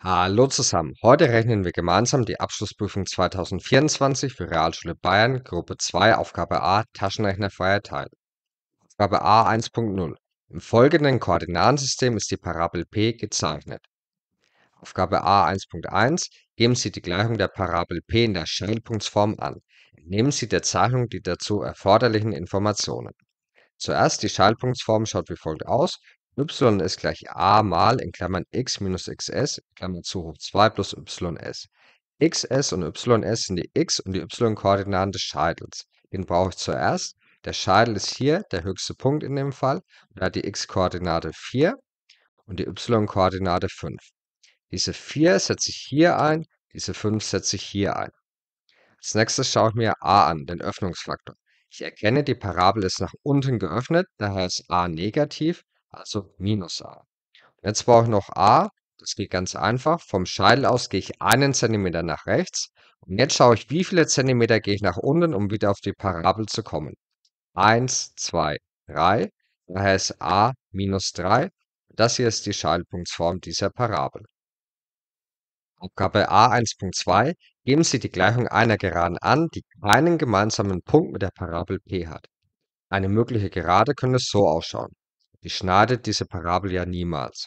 Hallo zusammen. Heute rechnen wir gemeinsam die Abschlussprüfung 2024 für Realschule Bayern, Gruppe 2, Aufgabe A, Taschenrechner freier Teil. Aufgabe A 1.0. Im folgenden Koordinatensystem ist die Parabel P gezeichnet. Aufgabe A 1.1. Geben Sie die Gleichung der Parabel P in der Schellpunktsform an. Nehmen Sie der Zeichnung die dazu erforderlichen Informationen. Zuerst die Schaltpunktsform schaut wie folgt aus y ist gleich a mal in Klammern x minus xs, Klammer zu hoch 2 plus ys. xs und ys sind die x- und die y-Koordinaten des Scheitels. Den brauche ich zuerst. Der Scheitel ist hier der höchste Punkt in dem Fall und hat die x-Koordinate 4 und die y-Koordinate 5. Diese 4 setze ich hier ein, diese 5 setze ich hier ein. Als nächstes schaue ich mir a an, den Öffnungsfaktor. Ich erkenne, die Parabel ist nach unten geöffnet, daher ist a negativ also minus a. Und jetzt brauche ich noch a, das geht ganz einfach. Vom Scheitel aus gehe ich einen Zentimeter nach rechts. Und jetzt schaue ich, wie viele Zentimeter gehe ich nach unten, um wieder auf die Parabel zu kommen. 1, 2, 3. Daher ist a minus 3. Das hier ist die Scheitelpunktsform dieser Parabel. Aufgabe A1.2 geben Sie die Gleichung einer Geraden an, die keinen gemeinsamen Punkt mit der Parabel P hat. Eine mögliche Gerade könnte so ausschauen. Die schneidet diese Parabel ja niemals.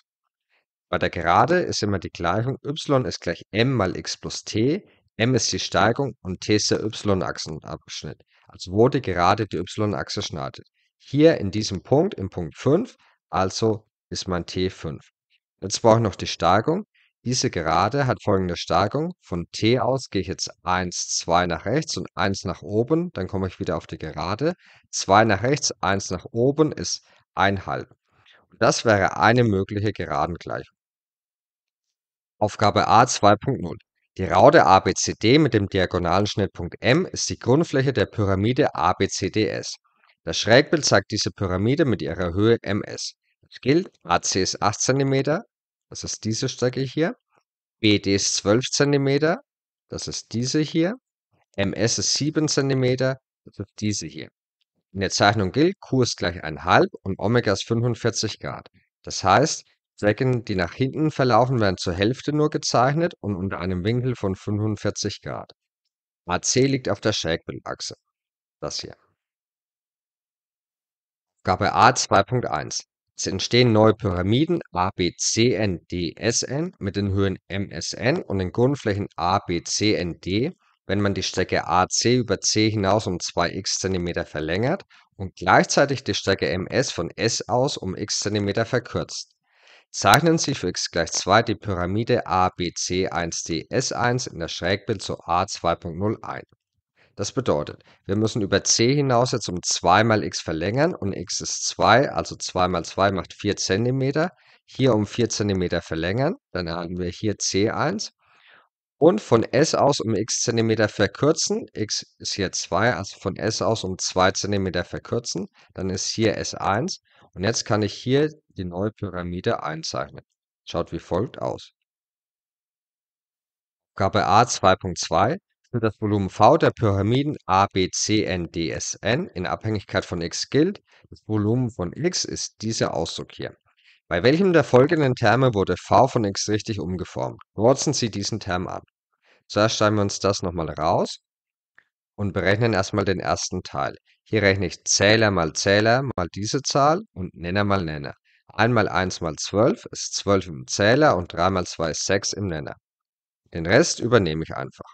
Bei der Gerade ist immer die Gleichung y ist gleich m mal x plus t, m ist die Steigung und t ist der y-Achsenabschnitt, also wo die Gerade die y-Achse schneidet. Hier in diesem Punkt, im Punkt 5, also ist mein t 5. Jetzt brauche ich noch die Steigung. Diese Gerade hat folgende Steigung. Von t aus gehe ich jetzt 1, 2 nach rechts und 1 nach oben. Dann komme ich wieder auf die Gerade. 2 nach rechts, 1 nach oben ist einhalb. Und das wäre eine mögliche Geradengleichung. Aufgabe A 2.0. Die Raute ABCD mit dem diagonalen Schnittpunkt M ist die Grundfläche der Pyramide ABCDS. Das Schrägbild zeigt diese Pyramide mit ihrer Höhe MS. Das gilt, AC ist 8 cm, das ist diese Strecke hier, BD ist 12 cm, das ist diese hier, MS ist 7 cm, das ist diese hier. In der Zeichnung gilt, Q ist gleich 1/2 und Omega ist 45 Grad. Das heißt, Strecken, die nach hinten verlaufen, werden zur Hälfte nur gezeichnet und unter einem Winkel von 45 Grad. AC liegt auf der Schrägbildachse (das hier). Aufgabe A 2.1 Es entstehen neue Pyramiden ABCNDSN mit den Höhen MSN und den Grundflächen ABCND wenn man die Strecke AC über C hinaus um 2x cm verlängert und gleichzeitig die Strecke MS von S aus um x cm verkürzt, zeichnen sich für x gleich 2 die Pyramide ABC1DS1 in der Schrägbild zu A2.0 ein. Das bedeutet, wir müssen über c hinaus jetzt um 2 mal x verlängern und x ist 2, also 2 mal 2 macht 4 cm. Hier um 4 cm verlängern, dann erhalten wir hier c1 und von S aus um x cm verkürzen. x ist hier 2, also von S aus um 2 cm verkürzen. Dann ist hier S1 und jetzt kann ich hier die neue Pyramide einzeichnen. Schaut wie folgt aus. Aufgabe A 2.2 für das Volumen V der Pyramiden A, B, C, N, D, S, N in Abhängigkeit von x gilt. Das Volumen von x ist dieser Ausdruck hier. Bei welchem der folgenden Terme wurde v von x richtig umgeformt? Watson Sie diesen Term an. Zuerst schreiben wir uns das nochmal raus und berechnen erstmal den ersten Teil. Hier rechne ich Zähler mal Zähler mal diese Zahl und Nenner mal Nenner. 1 mal 1 mal 12 ist 12 im Zähler und 3 mal 2 ist 6 im Nenner. Den Rest übernehme ich einfach.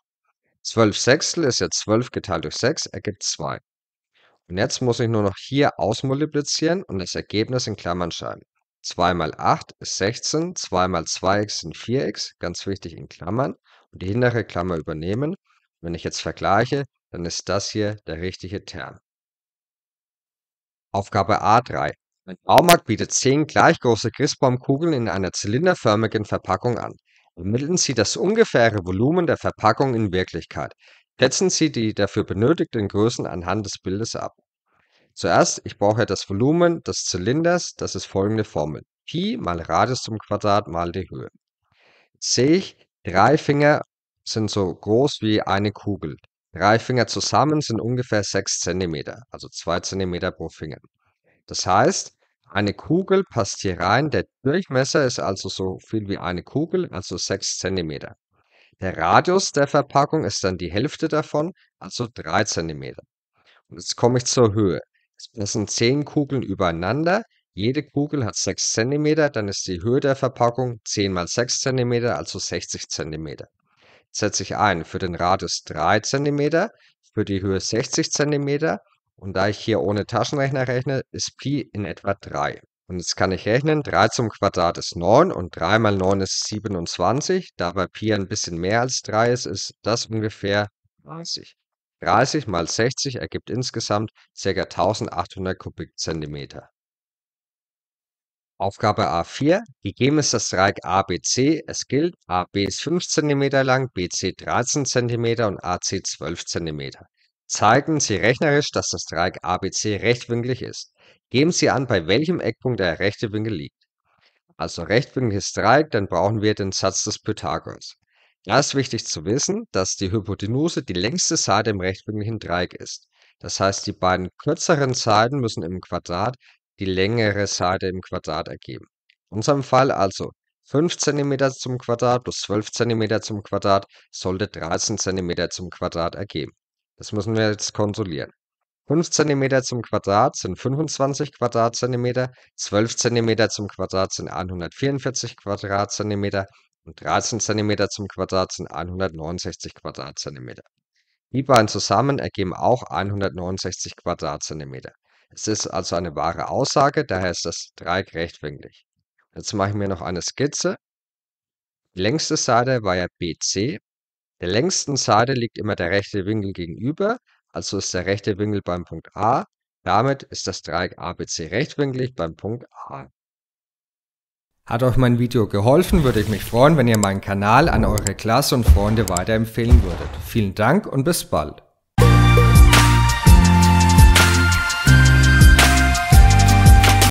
12 Sechstel ist jetzt 12 geteilt durch 6, ergibt 2. Und jetzt muss ich nur noch hier ausmultiplizieren und das Ergebnis in Klammern schreiben. 2 mal 8 ist 16, 2 mal 2x sind 4x, ganz wichtig in Klammern und die hintere Klammer übernehmen. Wenn ich jetzt vergleiche, dann ist das hier der richtige Term. Aufgabe A3. Ein Baumarkt bietet 10 gleich große Christbaumkugeln in einer zylinderförmigen Verpackung an. Ermitteln Sie das ungefähre Volumen der Verpackung in Wirklichkeit. Setzen Sie die dafür benötigten Größen anhand des Bildes ab. Zuerst, ich brauche das Volumen des Zylinders, das ist folgende Formel. Pi mal Radius zum Quadrat mal die Höhe. sehe ich, Drei Finger sind so groß wie eine Kugel. Drei Finger zusammen sind ungefähr 6 cm, also 2 cm pro Finger. Das heißt, eine Kugel passt hier rein, der Durchmesser ist also so viel wie eine Kugel, also 6 cm. Der Radius der Verpackung ist dann die Hälfte davon, also 3 cm. Und jetzt komme ich zur Höhe. Das sind 10 Kugeln übereinander, jede Kugel hat 6 cm, dann ist die Höhe der Verpackung 10 mal 6 cm, also 60 cm. Setze ich ein für den Radius 3 cm, für die Höhe 60 cm und da ich hier ohne Taschenrechner rechne, ist Pi in etwa 3. Und jetzt kann ich rechnen, 3 zum Quadrat ist 9 und 3 mal 9 ist 27. Da bei Pi ein bisschen mehr als 3 ist, ist das ungefähr 30. 30 mal 60 ergibt insgesamt ca. 1800 Kubikzentimeter. Aufgabe A4. Gegeben ist das Dreieck ABC. Es gilt, AB ist 5 cm lang, BC 13 cm und AC 12 cm. Zeigen Sie rechnerisch, dass das Dreieck ABC rechtwinklig ist. Geben Sie an, bei welchem Eckpunkt der rechte Winkel liegt. Also rechtwinkliges Dreieck, dann brauchen wir den Satz des Pythagoras. Da ist wichtig zu wissen, dass die Hypotenuse die längste Seite im rechtwinkligen Dreieck ist. Das heißt, die beiden kürzeren Seiten müssen im Quadrat die längere Seite im Quadrat ergeben. In unserem Fall also 5 cm zum Quadrat plus 12 cm zum Quadrat sollte 13 cm zum Quadrat ergeben. Das müssen wir jetzt kontrollieren. 5 cm zum Quadrat sind 25 Quadratzentimeter, 12 cm zum Quadrat sind 144 Quadratzentimeter und 13 cm zum Quadrat sind 169 Quadratzentimeter. Die beiden zusammen ergeben auch 169 Quadratzentimeter. Es ist also eine wahre Aussage, daher ist das Dreieck rechtwinklig. Jetzt mache ich mir noch eine Skizze. Die längste Seite war ja BC. Der längsten Seite liegt immer der rechte Winkel gegenüber, also ist der rechte Winkel beim Punkt A. Damit ist das Dreieck ABC rechtwinklig beim Punkt A. Hat euch mein Video geholfen, würde ich mich freuen, wenn ihr meinen Kanal an eure Klasse und Freunde weiterempfehlen würdet. Vielen Dank und bis bald.